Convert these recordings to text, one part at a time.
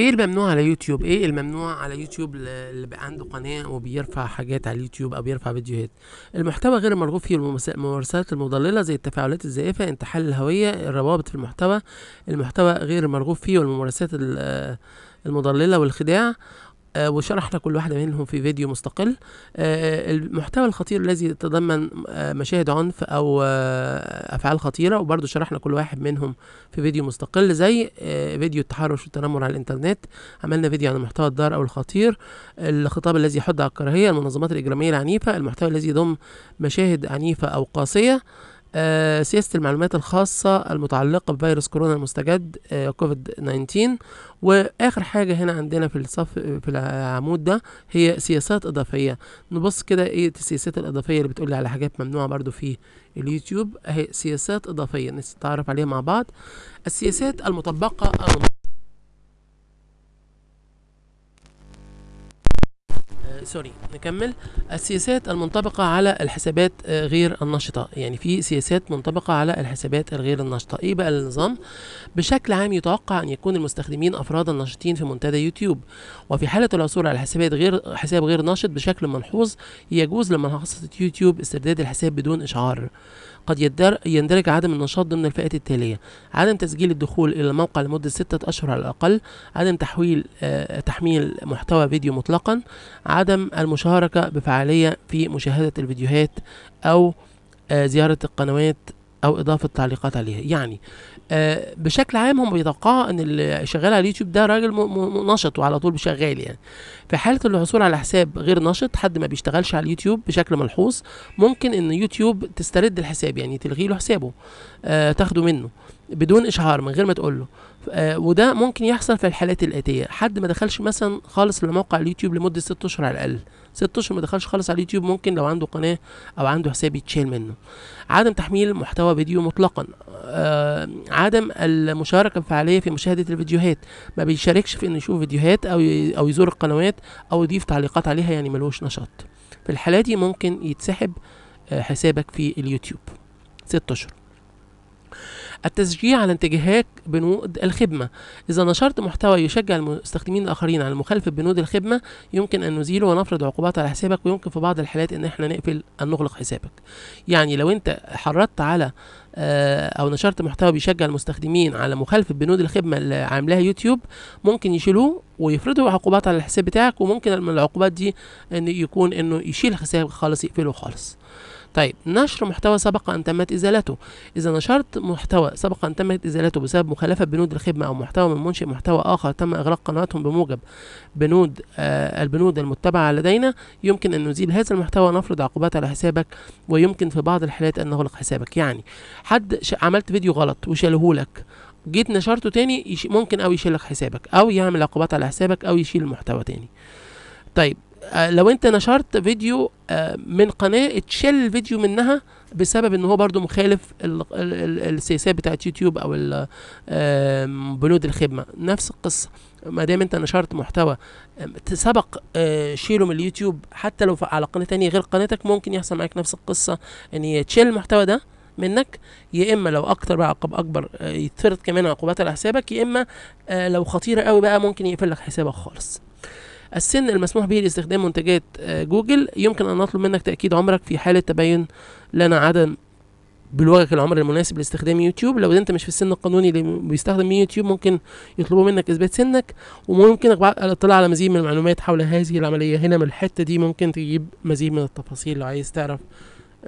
ايه الممنوع على يوتيوب ايه الممنوع على يوتيوب اللي عنده قناه وبيرفع حاجات على اليوتيوب او بيرفع فيديوهات المحتوى غير المرغوب فيه الممارسات المضلله زي التفاعلات الزائفه انتحال الهويه الروابط في المحتوى المحتوى غير المرغوب فيه والممارسات المضلله والخداع آه، وشرحنا كل واحدة منهم في فيديو مستقل آه، آه، المحتوى الخطير الذي يتضمن مشاهد عنف أو أفعال خطيرة وبرضه شرحنا كل واحد منهم في فيديو مستقل زي فيديو التحرش والتنمر على الإنترنت عملنا فيديو عن المحتوى الدار أو الخطير الخطاب الذي يحض على الكراهية المنظمات الإجرامية العنيفة المحتوى الذي يضم مشاهد عنيفة أو قاسية آه سياسة المعلومات الخاصة المتعلقة بفيروس كورونا المستجد آه كوفيد 19 وآخر حاجة هنا عندنا في الصف في العمود ده هي سياسات إضافية نبص كده إيه السياسات الإضافية اللي بتقولي على حاجات ممنوعة برضو في اليوتيوب أهي سياسات إضافية نتعرف عليها مع بعض السياسات المطبقة أو سوري نكمل السياسات المنطبقة على الحسابات آه، غير النشطة يعني في سياسات منطبقة على الحسابات الغير النشطة ايه بقى النظام بشكل عام يتوقع ان يكون المستخدمين افرادا نشطين في منتدى يوتيوب وفي حالة العثور على حسابات غير حساب غير نشط بشكل ملحوظ يجوز لما يوتيوب استرداد الحساب بدون إشعار قد يندرج عدم النشاط ضمن الفئات التالية عدم تسجيل الدخول إلى الموقع لمدة ستة أشهر على الأقل عدم تحويل آه، تحميل محتوى فيديو مطلقا عدم عدم المشاركة بفعالية في مشاهدة الفيديوهات أو آه، زيارة القنوات أو إضافة تعليقات عليها يعني آه، بشكل عام هم بيتوقعوا ان اللي شغال على اليوتيوب ده راجل نشط وعلى طول شغال يعني في حاله الحصول على حساب غير نشط حد ما بيشتغلش على اليوتيوب بشكل ملحوظ ممكن ان يوتيوب تسترد الحساب يعني تلغي له حسابه آه، تاخده منه بدون اشعار من غير ما تقول له آه، وده ممكن يحصل في الحالات الاتيه حد ما دخلش مثلا خالص لموقع اليوتيوب لمده ست اشهر على الاقل ست اشهر ما دخلش خالص على اليوتيوب ممكن لو عنده قناه او عنده حساب يتشال منه عدم تحميل محتوى فيديو مطلقا آه عدم المشاركه الفعاليه في مشاهده الفيديوهات ما بيشاركش في انه يشوف فيديوهات او او يزور القنوات او يضيف تعليقات عليها يعني ملوش نشاط في الحالة دي ممكن يتسحب آه، حسابك في اليوتيوب ست اشهر التشجيع على انتهاك بنود الخدمة إذا نشرت محتوى يشجع المستخدمين الآخرين على المخالفة بنود الخدمة يمكن أن نزيله ونفرض عقوبات على حسابك ويمكن في بعض الحالات إن إحنا نقفل أن نغلق حسابك يعني لو أنت حرضت على آه، او نشرت محتوى بيشجع المستخدمين على مخالفه بنود الخدمه اللي عاملاها يوتيوب ممكن يشيلوه ويفرضوا عقوبات على الحساب بتاعك وممكن من العقوبات دي ان يكون انه يشيل حسابك خالص يقفله خالص طيب نشر محتوى سبق أن تمت إزالته إذا نشرت محتوى سبق أن تمت إزالته بسبب مخالفة بنود الخدمة أو محتوى من منشئ محتوى آخر تم إغلاق قناتهم بموجب بنود آه البنود المتبعة لدينا يمكن أن نزيل هذا المحتوى ونفرض عقوبات على حسابك ويمكن في بعض الحالات أن نغلق حسابك يعني حد عملت فيديو غلط وشالهولك جيت نشرته تاني ممكن أو يشيلك حسابك أو يعمل عقوبات على حسابك أو يشيل المحتوى تاني طيب آه، لو انت نشرت فيديو آه، من قناه اتشال الفيديو منها بسبب ان هو برضو مخالف السياسات بتاعت يوتيوب او بنود الخدمه نفس القصه ما دام انت نشرت محتوى سبق آه، شيله من اليوتيوب حتى لو على قناه تانية غير قناتك ممكن يحصل معاك نفس القصه ان يتشال المحتوى ده منك يا اما لو اكتر بقى عقاب اكبر يتفرض كمان عقوبات على حسابك يا اما لو خطيره قوي بقى ممكن يقفل لك حسابك خالص السن المسموح به لاستخدام منتجات آه، جوجل يمكن أن نطلب منك تأكيد عمرك في حالة تبين لنا عدم بلوغك العمر المناسب لاستخدام يوتيوب لو انت مش في السن القانوني اللي بيستخدم يوتيوب ممكن يطلبوا منك اثبات سنك وممكن الاطلاع على مزيد من المعلومات حول هذه العمليه هنا من الحته دي ممكن تجيب مزيد من التفاصيل لو عايز تعرف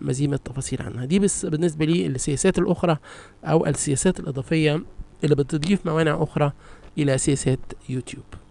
مزيد من التفاصيل عنها دي بس بالنسبه لي السياسات الاخرى او السياسات الاضافيه اللي بتضيف موانع اخرى الى سياسات يوتيوب